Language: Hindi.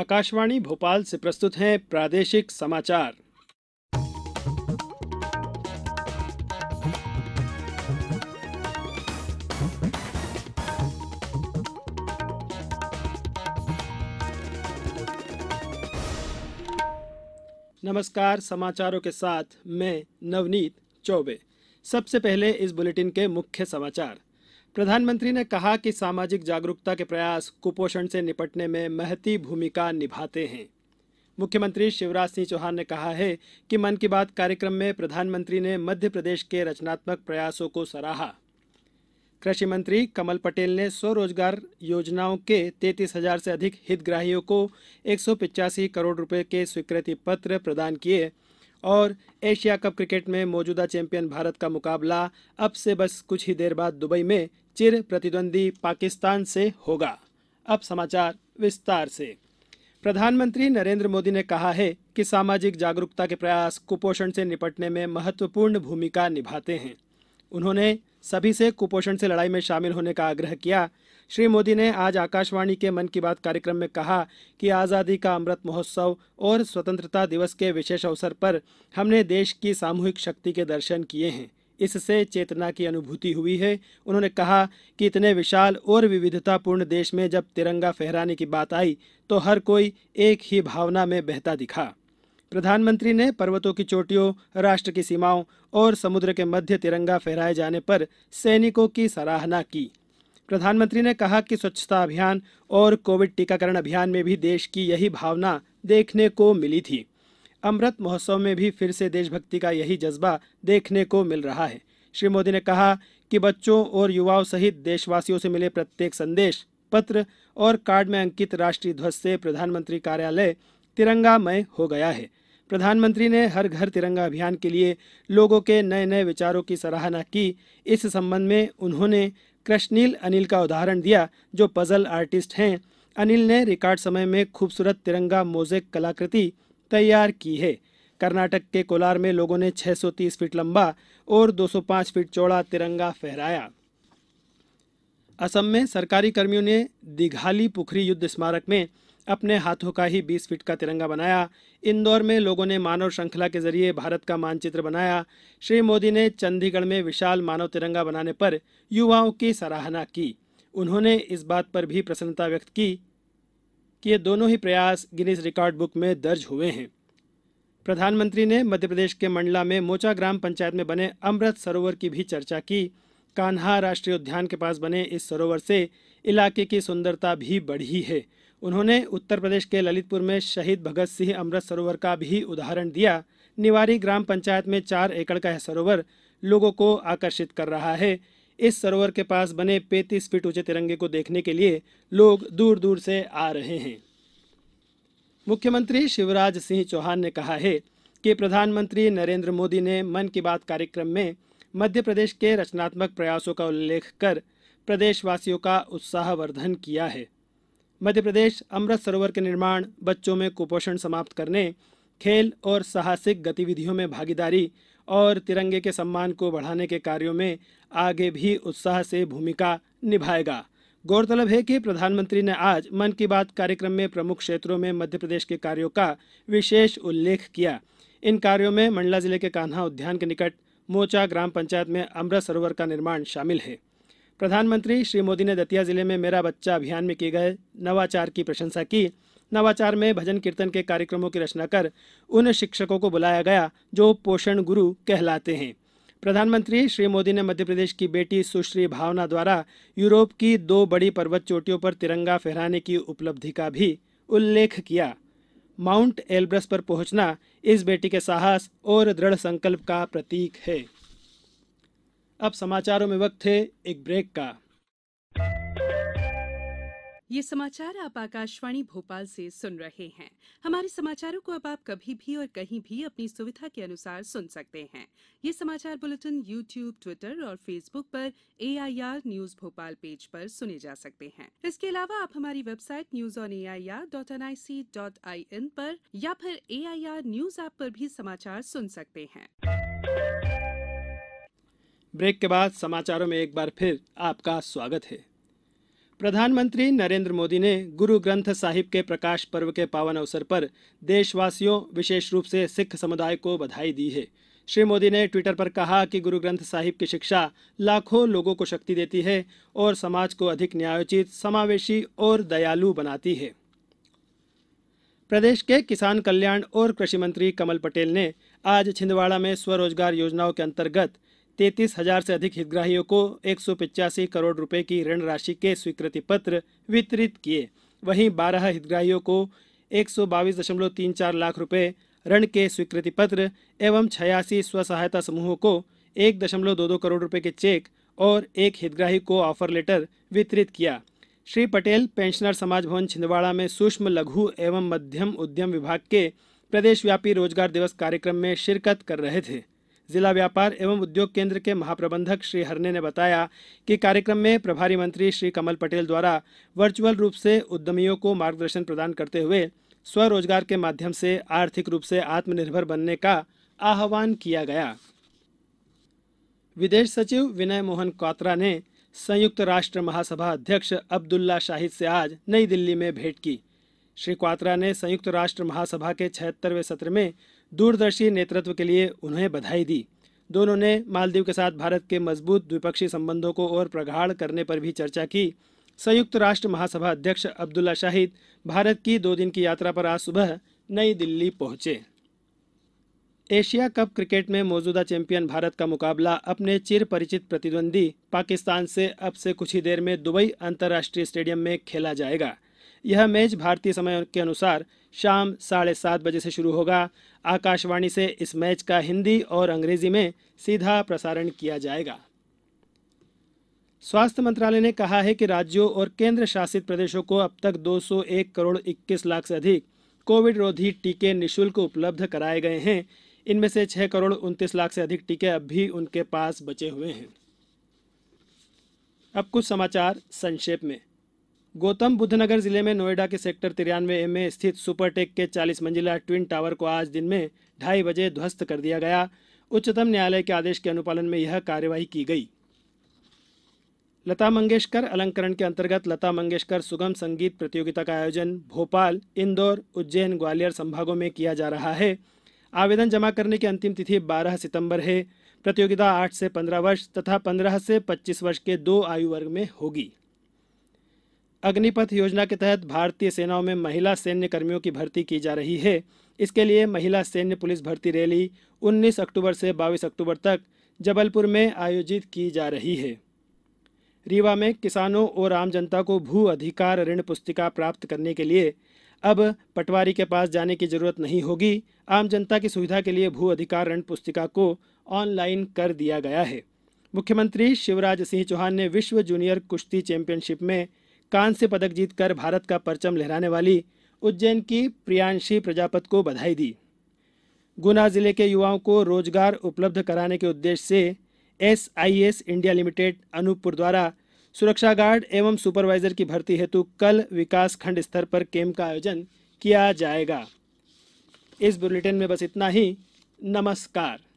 आकाशवाणी भोपाल से प्रस्तुत हैं प्रादेशिक समाचार नमस्कार समाचारों के साथ मैं नवनीत चौबे सबसे पहले इस बुलेटिन के मुख्य समाचार प्रधानमंत्री ने कहा कि सामाजिक जागरूकता के प्रयास कुपोषण से निपटने में महती भूमिका निभाते हैं मुख्यमंत्री शिवराज सिंह चौहान ने कहा है कि मन की बात कार्यक्रम में प्रधानमंत्री ने मध्य प्रदेश के रचनात्मक प्रयासों को सराहा कृषि मंत्री कमल पटेल ने स्वरोजगार योजनाओं के तैतीस हजार से अधिक हितग्राहियों को एक करोड़ रुपए के स्वीकृति पत्र प्रदान किए और एशिया कप क्रिकेट में मौजूदा चैंपियन भारत का मुकाबला अब से बस कुछ ही देर बाद दुबई में चिर प्रतिद्वंदी पाकिस्तान से होगा अब समाचार विस्तार से प्रधानमंत्री नरेंद्र मोदी ने कहा है कि सामाजिक जागरूकता के प्रयास कुपोषण से निपटने में महत्वपूर्ण भूमिका निभाते हैं उन्होंने सभी से कुपोषण से लड़ाई में शामिल होने का आग्रह किया श्री मोदी ने आज आकाशवाणी के मन की बात कार्यक्रम में कहा कि आज़ादी का अमृत महोत्सव और स्वतंत्रता दिवस के विशेष अवसर पर हमने देश की सामूहिक शक्ति के दर्शन किए हैं इससे चेतना की अनुभूति हुई है उन्होंने कहा कि इतने विशाल और विविधतापूर्ण देश में जब तिरंगा फहराने की बात आई तो हर कोई एक ही भावना में बहता दिखा प्रधानमंत्री ने पर्वतों की चोटियों राष्ट्र की सीमाओं और समुद्र के मध्य तिरंगा फहराए जाने पर सैनिकों की सराहना की प्रधानमंत्री ने कहा कि स्वच्छता अभियान और कोविड टीकाकरण अभियान में भी देश की यही भावना देखने को मिली थी अमृत महोत्सव में भी फिर से देशभक्ति का यही जज्बा देखने को मिल रहा है श्री मोदी ने कहा कि बच्चों और युवाओं सहित देशवासियों से मिले प्रत्येक संदेश पत्र और कार्ड में अंकित राष्ट्रीय ध्वज से प्रधानमंत्री कार्यालय तिरंगामय हो गया है प्रधानमंत्री ने हर घर तिरंगा अभियान के लिए लोगों के नए नए विचारों की सराहना की इस संबंध में उन्होंने कृष्णील अनिल का उदाहरण दिया जो पजल आर्टिस्ट हैं अनिल ने रिकॉर्ड समय में खूबसूरत तिरंगा मोजेक कलाकृति तैयार की है कर्नाटक के कोलार में लोगों ने 630 फीट लंबा और 205 फीट चौड़ा तिरंगा फहराया असम में सरकारी कर्मियों ने दिघाली पुखरी युद्ध स्मारक में अपने हाथों का ही 20 फीट का तिरंगा बनाया इंदौर में लोगों ने मानव श्रृंखला के जरिए भारत का मानचित्र बनाया श्री मोदी ने चंडीगढ़ में विशाल मानव तिरंगा बनाने पर युवाओं की सराहना की उन्होंने इस बात पर भी प्रसन्नता व्यक्त की कि ये दोनों ही प्रयास गिनीज रिकॉर्ड बुक में दर्ज हुए हैं प्रधानमंत्री ने मध्य प्रदेश के मंडला में मोचा ग्राम पंचायत में बने अमृत सरोवर की भी चर्चा की कान्हा राष्ट्रीय उद्यान के पास बने इस सरोवर से इलाके की सुंदरता भी बढ़ी है उन्होंने उत्तर प्रदेश के ललितपुर में शहीद भगत सिंह अमृत सरोवर का भी उदाहरण दिया निवारी ग्राम पंचायत में चार एकड़ का यह सरोवर लोगों को आकर्षित कर रहा है इस सरोवर के पास बने 35 फीट ऊंचे तिरंगे को देखने के लिए लोग दूर दूर से आ रहे हैं मुख्यमंत्री शिवराज सिंह चौहान ने कहा है कि प्रधानमंत्री नरेंद्र मोदी ने मन की बात कार्यक्रम में मध्य प्रदेश के रचनात्मक प्रयासों का उल्लेख कर प्रदेशवासियों का उत्साहवर्धन किया है मध्य प्रदेश अमृत सरोवर के निर्माण बच्चों में कुपोषण समाप्त करने खेल और साहसिक गतिविधियों में भागीदारी और तिरंगे के सम्मान को बढ़ाने के कार्यों में आगे भी उत्साह से भूमिका निभाएगा गौरतलब है कि प्रधानमंत्री ने आज मन की बात कार्यक्रम में प्रमुख क्षेत्रों में मध्य प्रदेश के कार्यों का विशेष उल्लेख किया इन कार्यों में मंडला जिले के कान्हा उद्यान के निकट मोचा ग्राम पंचायत में अमृत सरोवर का निर्माण शामिल है प्रधानमंत्री श्री मोदी ने दतिया जिले में मेरा बच्चा अभियान में किए गए नवाचार की प्रशंसा की नवाचार में भजन कीर्तन के कार्यक्रमों की रचना कर उन शिक्षकों को बुलाया गया जो पोषण गुरु कहलाते हैं प्रधानमंत्री श्री मोदी ने मध्य प्रदेश की बेटी सुश्री भावना द्वारा यूरोप की दो बड़ी पर्वत चोटियों पर तिरंगा फहराने की उपलब्धि का भी उल्लेख किया माउंट एल्ब्रस पर पहुंचना इस बेटी के साहस और दृढ़ संकल्प का प्रतीक है अब समाचारों में वक्त है एक ब्रेक का ये समाचार आप आकाशवाणी भोपाल से सुन रहे हैं हमारे समाचारों को अब आप कभी भी और कहीं भी अपनी सुविधा के अनुसार सुन सकते हैं ये समाचार बुलेटिन यूट्यूब ट्विटर और फेसबुक पर एआईआर न्यूज भोपाल पेज पर सुने जा सकते हैं इसके अलावा आप हमारी website news on A I R dot N I C dot I in पर या फिर A I R news app पर भी समाचार सुन सकते हैं ब्रेक के बाद समाचारों में एक बार फिर आपका स्वागत है प्रधानमंत्री नरेंद्र मोदी ने गुरु ग्रंथ साहिब के प्रकाश पर्व के पावन अवसर पर देशवासियों विशेष रूप से सिख समुदाय को बधाई दी है श्री मोदी ने ट्विटर पर कहा कि गुरु ग्रंथ साहिब की शिक्षा लाखों लोगों को शक्ति देती है और समाज को अधिक न्यायोचित समावेशी और दयालु बनाती है प्रदेश के किसान कल्याण और कृषि मंत्री कमल पटेल ने आज छिंदवाड़ा में स्वरोजगार योजनाओं के अंतर्गत तैतीस हजार से अधिक हितग्राहियों को एक करोड़ रुपए की ऋण राशि के स्वीकृति पत्र वितरित किए वहीं बारह हितग्राहियों को एक लाख रुपए ऋण के स्वीकृति पत्र एवं छियासी स्व सहायता समूहों को एक दशमलव दो दो करोड़ रुपए के चेक और एक हितग्राही को ऑफर लेटर वितरित किया श्री पटेल पेंशनर समाज भवन छिंदवाड़ा में सूक्ष्म लघु एवं मध्यम उद्यम विभाग के प्रदेशव्यापी रोजगार दिवस कार्यक्रम में शिरकत कर रहे थे जिला व्यापार एवं उद्योग केंद्र के महाप्रबंधक श्री हरने ने बताया कि कार्यक्रम में प्रभारी मंत्री श्री कमल पटेल द्वारा वर्चुअल रूप से उद्यमियों को मार्गदर्शन प्रदान करते हुए स्वरोजगार के माध्यम से आर्थिक रूप से आत्मनिर्भर बनने का आह्वान किया गया विदेश सचिव विनय मोहन कात्रा ने संयुक्त राष्ट्र महासभा अध्यक्ष अब्दुल्ला शाहिद से आज नई दिल्ली में भेंट की श्री क्वात्रा ने संयुक्त राष्ट्र महासभा के छिहत्तरवें सत्र में दूरदर्शी नेतृत्व के लिए उन्हें बधाई दी दोनों ने मालदीव के साथ भारत के मजबूत द्विपक्षीय संबंधों को और प्रगाढ़ करने पर भी चर्चा की संयुक्त राष्ट्र महासभा अध्यक्ष अब्दुल्ला शाहिद भारत की दो दिन की यात्रा पर आज सुबह नई दिल्ली पहुंचे एशिया कप क्रिकेट में मौजूदा चैंपियन भारत का मुकाबला अपने चिर परिचित प्रतिद्वंदी पाकिस्तान से अब से कुछ ही देर में दुबई अंतर्राष्ट्रीय स्टेडियम में खेला जाएगा यह मैच भारतीय समय के अनुसार शाम साढ़े सात बजे से शुरू होगा आकाशवाणी से इस मैच का हिंदी और अंग्रेजी में सीधा प्रसारण किया जाएगा स्वास्थ्य मंत्रालय ने कहा है कि राज्यों और केंद्र शासित प्रदेशों को अब तक 201 करोड़ 21 लाख से अधिक कोविड रोधी टीके निशुल्क उपलब्ध कराए गए हैं इनमें से 6 करोड़ उनतीस लाख से अधिक टीके अब भी उनके पास बचे हुए हैं अब कुछ समाचार संक्षेप में गौतम बुद्ध नगर जिले में नोएडा के सेक्टर तिरानवे एम में स्थित सुपरटेक के 40 मंजिला ट्विन टावर को आज दिन में ढाई बजे ध्वस्त कर दिया गया उच्चतम न्यायालय के आदेश के अनुपालन में यह कार्यवाही की गई लता मंगेशकर अलंकरण के अंतर्गत लता मंगेशकर सुगम संगीत प्रतियोगिता का आयोजन भोपाल इंदौर उज्जैन ग्वालियर संभागों में किया जा रहा है आवेदन जमा करने की अंतिम तिथि 12 सितंबर है प्रतियोगिता 8 से 15 वर्ष तथा 15 से 25 वर्ष के दो आयु वर्ग में होगी अग्निपथ योजना के तहत भारतीय सेनाओं में महिला सैन्य कर्मियों की भर्ती की जा रही है इसके लिए महिला सैन्य पुलिस भर्ती रैली 19 अक्टूबर से 22 अक्टूबर तक जबलपुर में आयोजित की जा रही है रीवा में किसानों और आम जनता को भू अधिकार ऋण पुस्तिका प्राप्त करने के लिए अब पटवारी के पास जाने की जरूरत नहीं होगी आम जनता की सुविधा के लिए भू अधिकार ऋण पुस्तिका को ऑनलाइन कर दिया गया है मुख्यमंत्री शिवराज सिंह चौहान ने विश्व जूनियर कुश्ती चैंपियनशिप में कांस्य पदक जीतकर भारत का परचम लहराने वाली उज्जैन की प्रियांशी प्रजापत को बधाई दी गुना जिले के युवाओं को रोजगार उपलब्ध कराने के उद्देश्य से एसआईएस इंडिया लिमिटेड अनूपपुर द्वारा सुरक्षा गार्ड एवं सुपरवाइजर की भर्ती हेतु कल विकास खंड स्तर पर कैंप का आयोजन किया जाएगा इस बुलेटिन में बस इतना ही नमस्कार